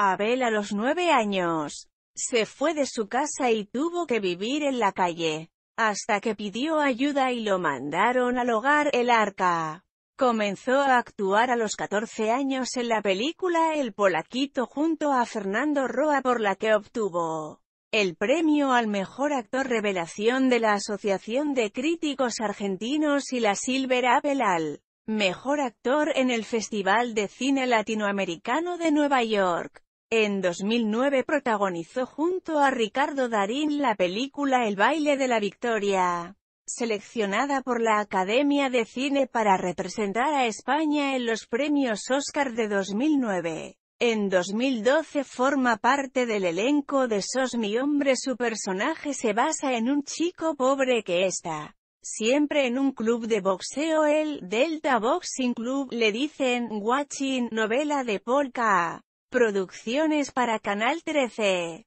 Abel a los nueve años se fue de su casa y tuvo que vivir en la calle, hasta que pidió ayuda y lo mandaron al hogar El Arca. Comenzó a actuar a los 14 años en la película El Polaquito junto a Fernando Roa por la que obtuvo el premio al mejor actor revelación de la Asociación de Críticos Argentinos y la Silver Apple al mejor actor en el Festival de Cine Latinoamericano de Nueva York. En 2009 protagonizó junto a Ricardo Darín la película El baile de la victoria, seleccionada por la Academia de Cine para representar a España en los premios Oscar de 2009. En 2012 forma parte del elenco de Sos mi hombre. Su personaje se basa en un chico pobre que está siempre en un club de boxeo. El Delta Boxing Club le dicen Watching, novela de polka. Producciones para Canal 13.